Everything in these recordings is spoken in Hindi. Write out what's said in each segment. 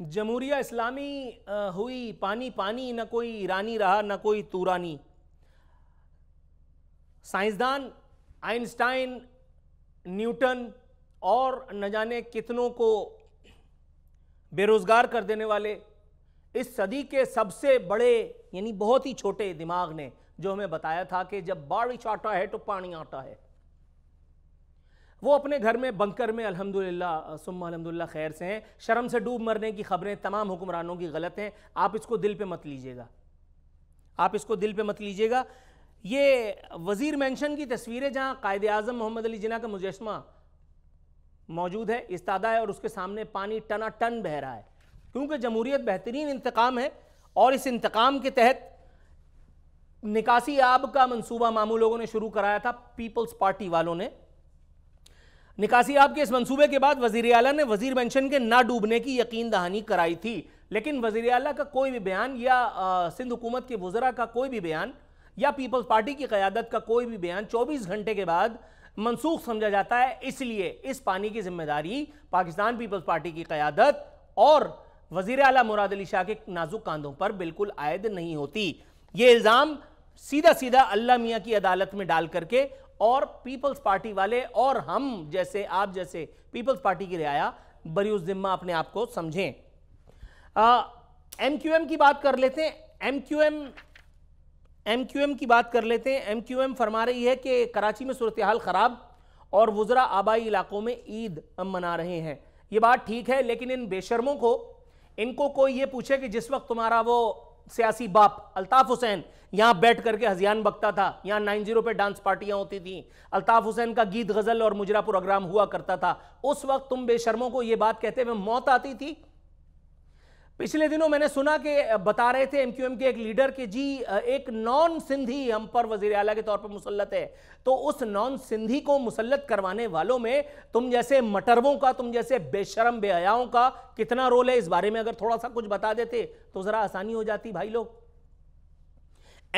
जमूरिया इस्लामी हुई पानी पानी न कोई ईरानी रहा न कोई तूरानी साइंसदान आइंस्टाइन न्यूटन और न जाने कितनों को बेरोज़गार कर देने वाले इस सदी के सबसे बड़े यानी बहुत ही छोटे दिमाग ने जो हमें बताया था कि जब बारिश आता है तो पानी आता है वो अपने घर में बंकर में अल्हम्दुलिल्लाह सुम अल्हम्दुलिल्लाह खैर से हैं शर्म से डूब मरने की खबरें तमाम हुक्मरानों की गलत हैं आप इसको दिल पे मत लीजिएगा आप इसको दिल पे मत लीजिएगा ये वज़ीर मेंशन की तस्वीरें जहाँ कायद अजम मोहम्मद अली जिना का मुजस्मा मौजूद है इस्तादा है और उसके सामने पानी टना टन बह रहा है क्योंकि जमहूरियत बेहतरीन इंतकाम है और इस इंतकाम के तहत निकासी आब का मनसूबा मामू लोगों ने शुरू कराया था पीपल्स पार्टी वालों ने निकासी आपके इस मंसूबे के बाद वजीर अला ने वजीर पेंशन के ना डूबने की यकीन दहानी कराई थी लेकिन वजीर अला का कोई भी बयान या सिंध हुकूमत के वजरा का कोई भी बयान या पीपल्स पार्टी की क्यादत का कोई भी बयान 24 घंटे के बाद मनसूख समझा जाता है इसलिए इस पानी की जिम्मेदारी पाकिस्तान पीपल्स पार्टी की क्यादत और वजीर अला मुराद अली शाह के नाजुक कांधों पर बिल्कुल आयद नहीं होती ये इल्ज़ाम सीधा सीधा अल्लाह मियाँ की अदालत में डाल करके और पीपल्स पार्टी वाले और हम जैसे आप जैसे पीपल्स पार्टी के लिए आया उस जिम्मा अपने आप को समझें एम की बात कर लेते हैं एमक्यूएम एमक्यूएम की बात कर लेते हैं एमक्यूएम फरमा रही है कि कराची में सूरत हाल ख़राब और वज़रा आबाई इलाकों में ईद मना रहे हैं ये बात ठीक है लेकिन इन बेशर्मों को इनको कोई ये पूछे कि जिस वक्त तुम्हारा वो सियासी बाप अल्ताफ हुसैन यहां बैठ करके हजियान बकता था यहां नाइन जीरो पे डांस पार्टियां होती थी अल्ताफ हुसैन का गीत गज़ल और मुजरा प्रोग्राम हुआ करता था उस वक्त तुम बेशर्मों को यह बात कहते हुए मौत आती थी पिछले दिनों मैंने सुना कि बता रहे थे एमक्यूएम के एक लीडर के जी एक नॉन सिंधी हम पर वजीर अला के तौर पर मुसलत है तो उस नॉन सिंधी को मुसलत करवाने वालों में तुम जैसे मटरवों का तुम जैसे बेशरम बेहयाओं का कितना रोल है इस बारे में अगर थोड़ा सा कुछ बता देते तो ज़रा आसानी हो जाती भाई लोग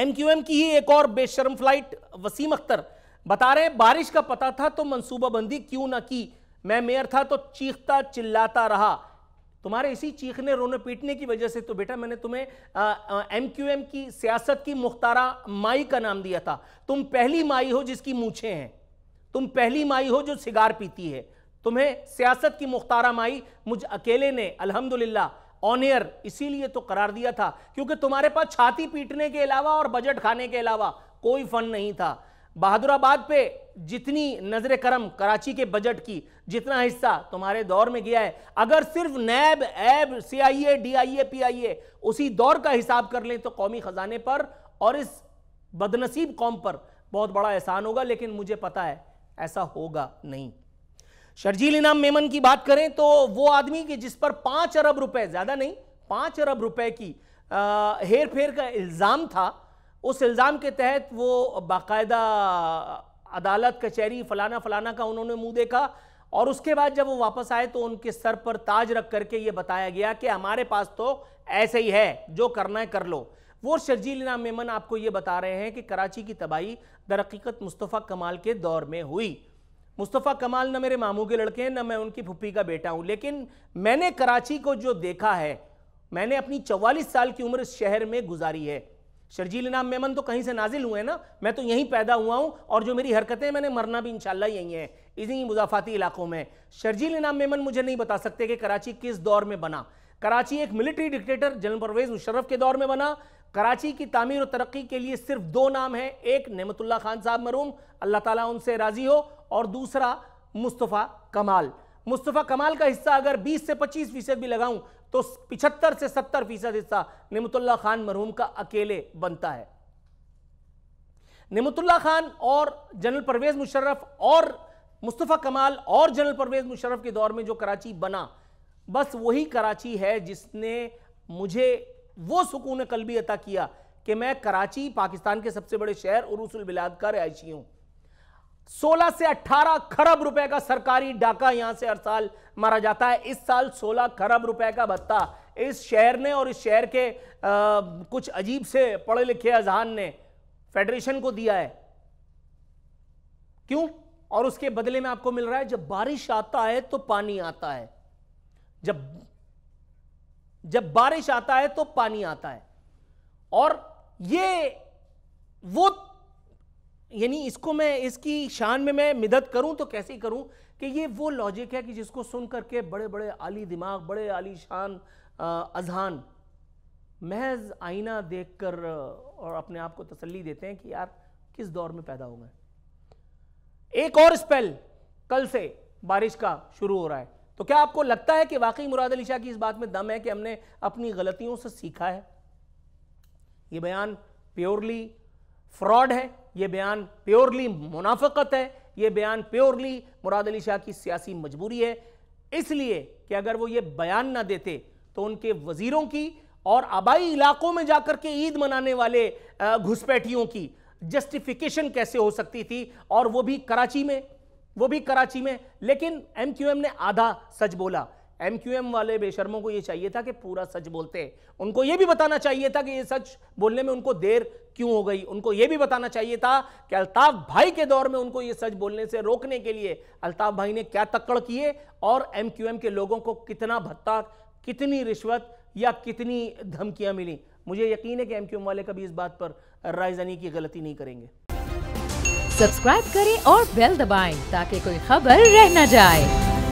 एमक्यूएम की ही एक और बेशरम फ्लाइट वसीम अख्तर बता रहे हैं बारिश का पता था तो मनसूबाबंदी क्यों ना की मैं मेयर था तो चीखता चिल्लाता रहा तुम्हारे इसी चीखने रोने पीटने की वजह से तो बेटा मैंने तुम्हें एम क्यू एम की सियासत की मुख्तारा माई का नाम दिया था तुम पहली माई हो जिसकी मूछे हैं तुम पहली माई हो जो सिगार पीती है तुम्हें सियासत की मुख्तारा माई मुझ अकेले ने अल्हम्दुलिल्लाह ऑनियर इसीलिए तो करार दिया था क्योंकि तुम्हारे पास छाती पीटने के अलावा और बजट खाने के अलावा कोई फंड नहीं था बहादुराबाद पे जितनी नजर करम कराची के बजट की जितना हिस्सा तुम्हारे दौर में गया है अगर सिर्फ नैब ऐब सी आई A D I A P I ए उसी दौर का हिसाब कर लें तो कौमी खजाने पर और इस बदनसीब कौम पर बहुत बड़ा एहसान होगा लेकिन मुझे पता है ऐसा होगा नहीं शर्जील इनाम मेमन की बात करें तो वो आदमी की जिस पर पांच अरब रुपए ज्यादा नहीं पांच अरब रुपए की हेर फेर का इल्जाम था उस इल्ज़ाम के तहत वो बाकायदा अदालत कचहरी फलाना फलाना का उन्होंने मुंह देखा और उसके बाद जब वो वापस आए तो उनके सर पर ताज रख करके ये बताया गया कि हमारे पास तो ऐसे ही है जो करना है कर लो वो शर्जील इनाम मेमन आपको ये बता रहे हैं कि कराची की तबाही दरकीकत मुस्तफ़ा कमाल के दौर में हुई मुस्तफ़ा कमाल ना मेरे मामू के लड़के हैं ना मैं उनकी फुप्पी का बेटा हूँ लेकिन मैंने कराची को जो देखा है मैंने अपनी चवालीस साल की उम्र इस शहर में गुजारी है शर्जील इनाम मेमन तो कहीं से नाजिल हुए ना मैं तो यहीं पैदा हुआ हूँ और जो मेरी हरकतें मैंने मरना भी इंशाल्लाह यहीं है इन्हीं मुजाफाती इलाकों में शर्जील इनाम मेमन मुझे नहीं बता सकते कि कराची किस दौर में बना कराची एक military dictator general Pervez Musharraf के दौर में बना कराची की तामीर और तरक्की के लिए सिर्फ दो नाम हैं एक नमतुल्ला खान साहब मरूम अल्लाह ताला उनसे राज़ी हो और दूसरा मुस्तफ़ा कमाल मुस्तफ़ा कमाल का हिस्सा अगर 20 से 25 फीसद भी लगाऊं तो 75 से 70 फीसद हिस्सा निमतुल्ला खान मरहूम का अकेले बनता है निमतुल्ला खान और जनरल परवेज मुशर्रफ और मुस्तफ़ा कमाल और जनरल परवेज मुशर्रफ के दौर में जो कराची बना बस वही कराची है जिसने मुझे वो सुकून कल भी अता किया कि मैं कराची पाकिस्तान के सबसे बड़े शहर उरूसुल बिलाद का रिहायशी हूं 16 से 18 खरब रुपए का सरकारी डाका यहां से हर साल मारा जाता है इस साल 16 खरब रुपए का भत्ता इस शहर ने और इस शहर के आ, कुछ अजीब से पढ़े लिखे अजहान ने फेडरेशन को दिया है क्यों और उसके बदले में आपको मिल रहा है जब बारिश आता है तो पानी आता है जब जब बारिश आता है तो पानी आता है और ये वो यानी इसको मैं इसकी शान में मैं मदद करूं तो कैसे करूं कि ये वो लॉजिक है कि जिसको सुन करके बड़े बड़े आली दिमाग बड़े आली शान अजहान महज आईना देख कर और अपने आप को तसल्ली देते हैं कि यार किस दौर में पैदा हो गए एक और स्पेल कल से बारिश का शुरू हो रहा है तो क्या आपको लगता है कि वाकई मुराद अली शाह की इस बात में दम है कि हमने अपनी गलतियों से सीखा है ये बयान प्योरली फ्रॉड है ये बयान प्योरली मुनाफकत है ये बयान प्योरली मुराद अली शाह की सियासी मजबूरी है इसलिए कि अगर वो ये बयान ना देते तो उनके वजीरों की और आबाई इलाकों में जाकर के ईद मनाने वाले घुसपैठियों की जस्टिफिकेशन कैसे हो सकती थी और वो भी कराची में वो भी कराची में लेकिन एम ने आधा सच बोला एम वाले बेशर्मों को ये चाहिए था कि पूरा सच बोलते उनको ये भी बताना चाहिए था कि ये सच बोलने में उनको देर क्यों हो गई उनको यह भी बताना चाहिए था कि अल्ताफ भाई के दौर में उनको यह सच बोलने से रोकने के लिए अल्ताफ भाई ने क्या तक्कड़ किए और एमक्यूएम के लोगों को कितना भत्ता कितनी रिश्वत या कितनी धमकियां मिली मुझे यकीन है कि एमक्यूएम वाले कभी इस बात पर रायजनी की गलती नहीं करेंगे सब्सक्राइब करें और बेल दबाए ताकि कोई खबर रह न जाए